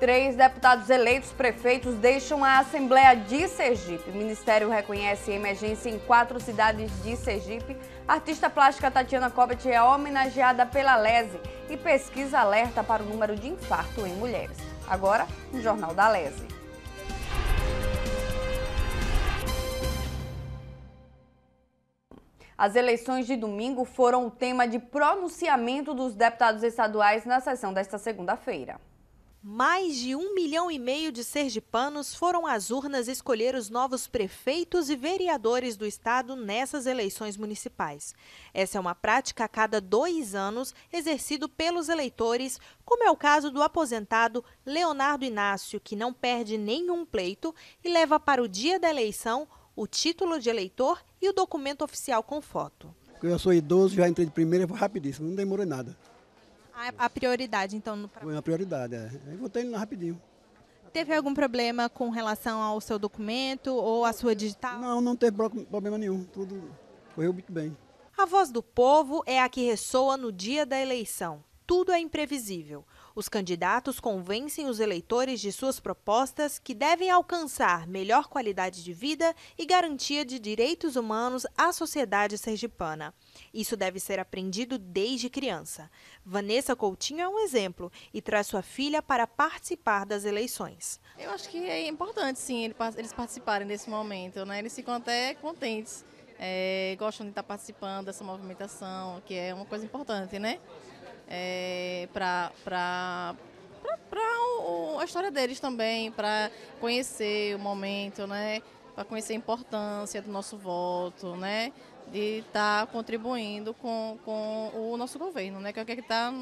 Três deputados eleitos prefeitos deixam a Assembleia de Sergipe. O Ministério reconhece emergência em quatro cidades de Sergipe. artista plástica Tatiana Cobet é homenageada pela Lese e pesquisa alerta para o número de infarto em mulheres. Agora, no Jornal da Lese. As eleições de domingo foram o tema de pronunciamento dos deputados estaduais na sessão desta segunda-feira. Mais de um milhão e meio de sergipanos foram às urnas escolher os novos prefeitos e vereadores do estado nessas eleições municipais. Essa é uma prática a cada dois anos exercido pelos eleitores, como é o caso do aposentado Leonardo Inácio, que não perde nenhum pleito e leva para o dia da eleição o título de eleitor e o documento oficial com foto. Eu sou idoso, já entrei de primeira, rapidíssimo, não demorou nada. A, a prioridade, então? No... Foi uma prioridade, é. Aí votei ele rapidinho. Teve algum problema com relação ao seu documento ou à sua digital? Não, não teve problema nenhum. Tudo correu muito bem. A voz do povo é a que ressoa no dia da eleição. Tudo é imprevisível. Os candidatos convencem os eleitores de suas propostas que devem alcançar melhor qualidade de vida e garantia de direitos humanos à sociedade sergipana. Isso deve ser aprendido desde criança. Vanessa Coutinho é um exemplo e traz sua filha para participar das eleições. Eu acho que é importante, sim, eles participarem desse momento, né? Eles ficam até contentes, é, eh, gostam de estar participando dessa movimentação, que é uma coisa importante, né? é, para a história deles também, para conhecer o momento, né? para conhecer a importância do nosso voto, né? de estar tá contribuindo com, com o nosso governo, né? Que é o que é está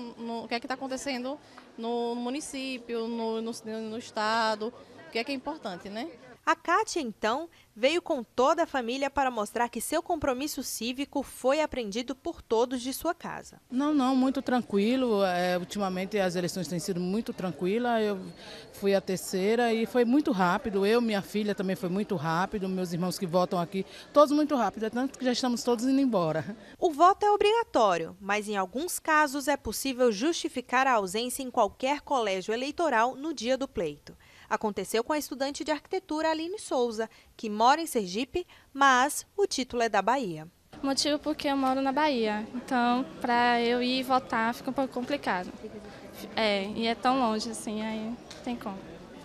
que é que está acontecendo no município, no, no, no estado, o que é que é importante, né? A Kátia, então, veio com toda a família para mostrar que seu compromisso cívico foi aprendido por todos de sua casa. Não, não, muito tranquilo. É, ultimamente as eleições têm sido muito tranquilas. Eu fui a terceira e foi muito rápido. Eu, minha filha também foi muito rápido. Meus irmãos que votam aqui, todos muito rápido. É tanto que já estamos todos indo embora. O voto é obrigatório, mas em alguns casos é possível justificar a ausência em qualquer colégio eleitoral no dia do pleito. Aconteceu com a estudante de arquitetura Aline Souza, que mora em Sergipe, mas o título é da Bahia. Motivo porque eu moro na Bahia, então para eu ir votar fica um pouco complicado. É, e é tão longe assim, aí não tem como.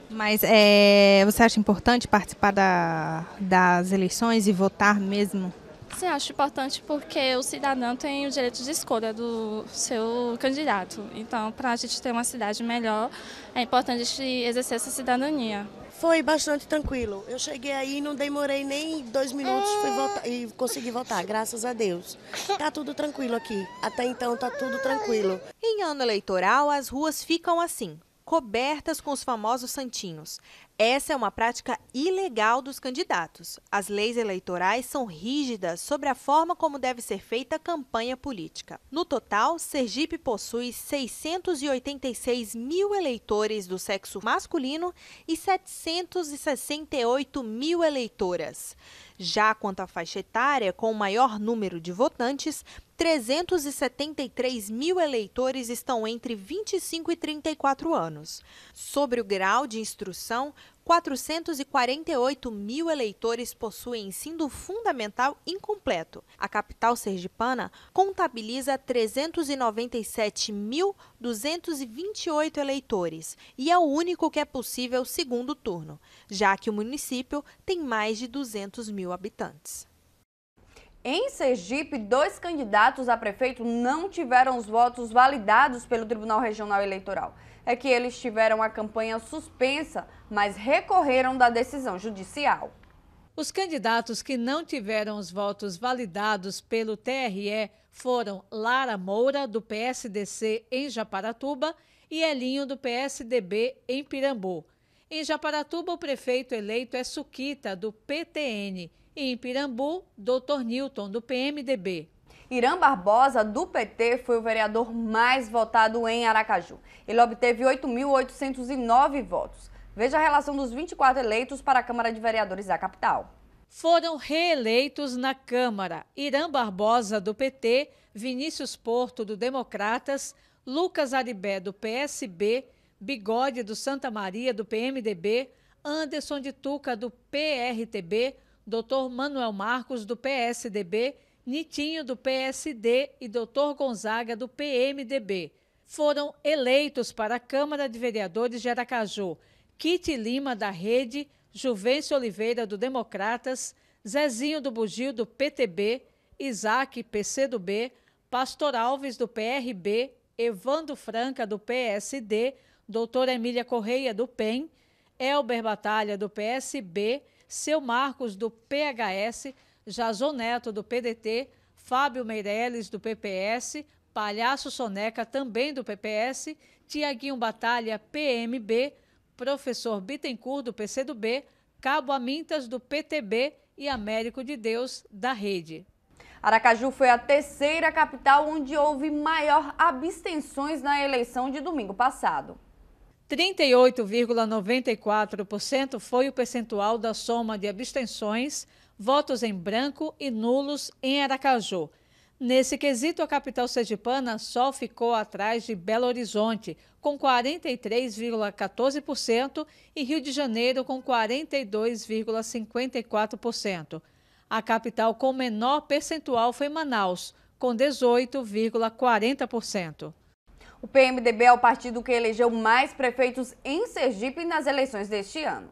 Mas é, você acha importante participar da, das eleições e votar mesmo? Sim, acho importante porque o cidadão tem o direito de escolha do seu candidato. Então, para a gente ter uma cidade melhor, é importante a gente exercer essa cidadania. Foi bastante tranquilo. Eu cheguei aí, não demorei nem dois minutos fui é. e consegui votar, graças a Deus. Tá tudo tranquilo aqui. Até então tá tudo tranquilo. Em ano eleitoral, as ruas ficam assim, cobertas com os famosos santinhos. Essa é uma prática ilegal dos candidatos. As leis eleitorais são rígidas sobre a forma como deve ser feita a campanha política. No total, Sergipe possui 686 mil eleitores do sexo masculino e 768 mil eleitoras. Já quanto à faixa etária, com o maior número de votantes, 373 mil eleitores estão entre 25 e 34 anos. Sobre o grau de instrução, 448 mil eleitores possuem ensino fundamental incompleto. A capital sergipana contabiliza 397.228 eleitores e é o único que é possível segundo turno, já que o município tem mais de 200 mil habitantes. Em Sergipe, dois candidatos a prefeito não tiveram os votos validados pelo Tribunal Regional Eleitoral. É que eles tiveram a campanha suspensa, mas recorreram da decisão judicial. Os candidatos que não tiveram os votos validados pelo TRE foram Lara Moura, do PSDC em Japaratuba, e Elinho, do PSDB em Pirambu. Em Japaratuba, o prefeito eleito é Suquita, do PTN. E em Pirambu, Dr. Newton, do PMDB. Irã Barbosa, do PT, foi o vereador mais votado em Aracaju. Ele obteve 8.809 votos. Veja a relação dos 24 eleitos para a Câmara de Vereadores da capital. Foram reeleitos na Câmara Irã Barbosa, do PT, Vinícius Porto, do Democratas, Lucas Aribé, do PSB, Bigode, do Santa Maria, do PMDB, Anderson de Tuca, do PRTB, doutor Manuel Marcos, do PSDB, Nitinho, do PSD e doutor Gonzaga, do PMDB. Foram eleitos para a Câmara de Vereadores de Aracaju Kit Lima, da Rede, Juvencio Oliveira, do Democratas, Zezinho do Bugio, do PTB, Isaac, PCdoB, Pastor Alves, do PRB, Evando Franca, do PSD, doutora Emília Correia, do PEN, Elber Batalha, do PSB, seu Marcos, do PHS, Jazon Neto, do PDT, Fábio Meirelles, do PPS, Palhaço Soneca, também do PPS, Tiaguinho Batalha, PMB, Professor Bittencourt, do PCdoB, Cabo Amintas, do PTB e Américo de Deus, da Rede. Aracaju foi a terceira capital onde houve maior abstenções na eleição de domingo passado. 38,94% foi o percentual da soma de abstenções, votos em branco e nulos em Aracaju. Nesse quesito, a capital sergipana só ficou atrás de Belo Horizonte, com 43,14%, e Rio de Janeiro, com 42,54%. A capital com menor percentual foi Manaus, com 18,40%. O PMDB é o partido que elegeu mais prefeitos em Sergipe nas eleições deste ano.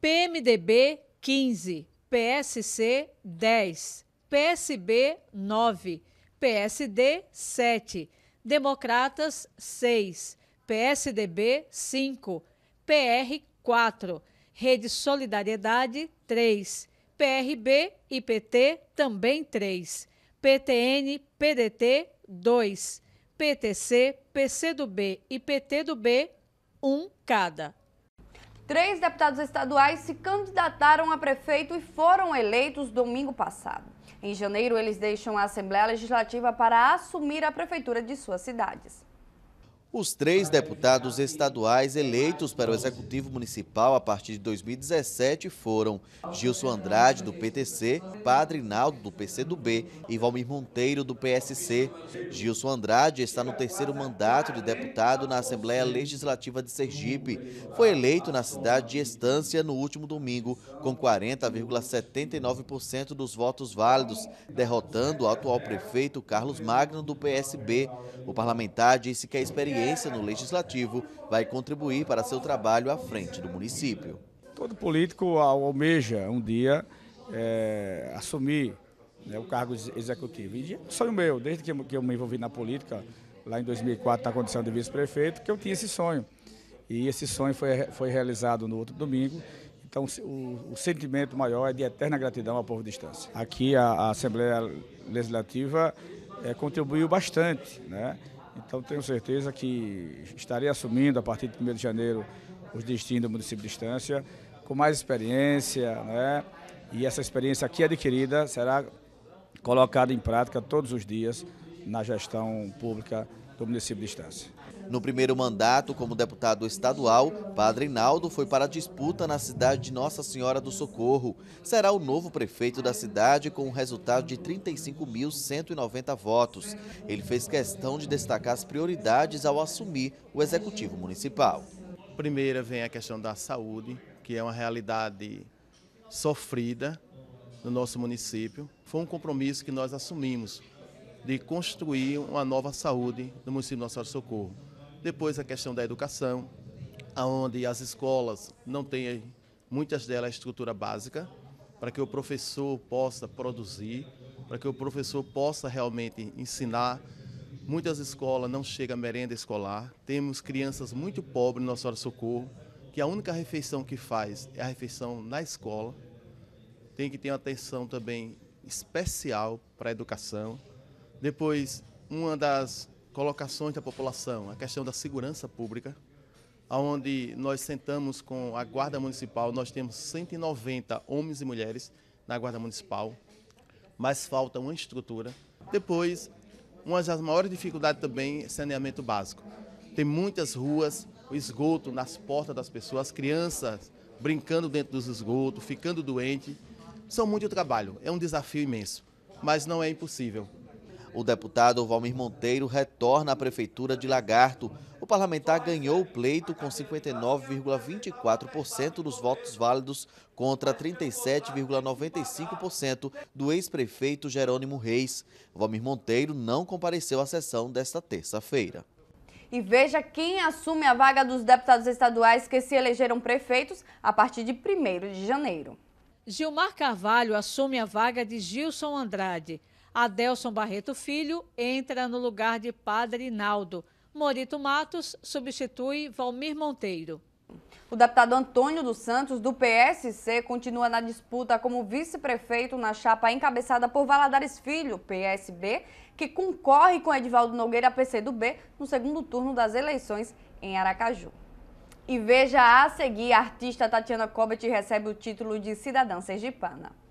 PMDB 15, PSC 10, PSB 9, PSD 7, Democratas 6, PSDB 5, PR 4, Rede Solidariedade 3, PRB e PT também 3, PTN, PDT 2, PTC, PCdoB e PTdoB, um cada. Três deputados estaduais se candidataram a prefeito e foram eleitos domingo passado. Em janeiro, eles deixam a Assembleia Legislativa para assumir a prefeitura de suas cidades. Os três deputados estaduais eleitos para o Executivo Municipal a partir de 2017 foram Gilson Andrade, do PTC, Padre Naldo, do PCdoB e Valmir Monteiro, do PSC. Gilson Andrade está no terceiro mandato de deputado na Assembleia Legislativa de Sergipe. Foi eleito na cidade de Estância no último domingo, com 40,79% dos votos válidos, derrotando o atual prefeito Carlos Magno, do PSB. O parlamentar disse que a experiência experiência no legislativo vai contribuir para seu trabalho à frente do município. Todo político almeja um dia é, assumir né, o cargo executivo. E sonho meu, desde que eu, me envolvi na política, lá em 2004, na condição de vice-prefeito, que eu tinha esse sonho. E esse sonho foi, foi realizado no outro domingo. Então, o, o sentimento maior é de eterna gratidão ao povo de distância. Aqui, a, a Assembleia Legislativa é, contribuiu bastante, né? Então tenho certeza que estarei assumindo a partir de 1 de janeiro os destinos do município de Estância, com mais experiência, né? E essa experiência aqui adquirida será colocada em prática todos os dias na gestão pública do município de Estância. No primeiro mandato, como deputado estadual, Padre Naldo foi para a disputa na cidade de Nossa Senhora do Socorro. Será o novo prefeito da cidade com um resultado de 35.190 votos. Ele fez questão de destacar as prioridades ao assumir o executivo municipal. Primeira vem a questão da saúde, que é uma realidade sofrida no nosso município. Foi um compromisso que nós assumimos de construir uma nova saúde no município de Nossa Senhora do Socorro. Depois a questão da educação, aonde as escolas não têm, muitas delas, estrutura básica, para que o professor possa produzir, para que o professor possa realmente ensinar. Muitas escolas não chega merenda escolar, temos crianças muito pobres no nosso Socorro, que a única refeição que faz é a refeição na escola. Tem que ter uma atenção também especial para a educação. Depois, uma das colocações da população, a questão da segurança pública, onde nós sentamos com a Guarda Municipal, nós temos 190 homens e mulheres na Guarda Municipal, mas falta uma estrutura. Depois, uma das maiores dificuldades também é saneamento básico. Tem muitas ruas, o esgoto nas portas das pessoas, crianças brincando dentro dos esgotos, ficando doente. São muito trabalho, é um desafio imenso, mas não é impossível. O deputado Valmir Monteiro retorna à Prefeitura de Lagarto. O parlamentar ganhou o pleito com 59,24% dos votos válidos contra 37,95% do ex-prefeito Jerônimo Reis. Valmir Monteiro não compareceu à sessão desta terça-feira. E veja quem assume a vaga dos deputados estaduais que se elegeram prefeitos a partir de 1 de janeiro. Gilmar Carvalho assume a vaga de Gilson Andrade. Adelson Barreto Filho entra no lugar de Padre Naldo. Morito Matos substitui Valmir Monteiro. O deputado Antônio dos Santos, do PSC, continua na disputa como vice-prefeito na chapa encabeçada por Valadares Filho, PSB, que concorre com Edvaldo Nogueira, PCdoB, no segundo turno das eleições em Aracaju. E veja a seguir, a artista Tatiana Cobet recebe o título de cidadã sergipana.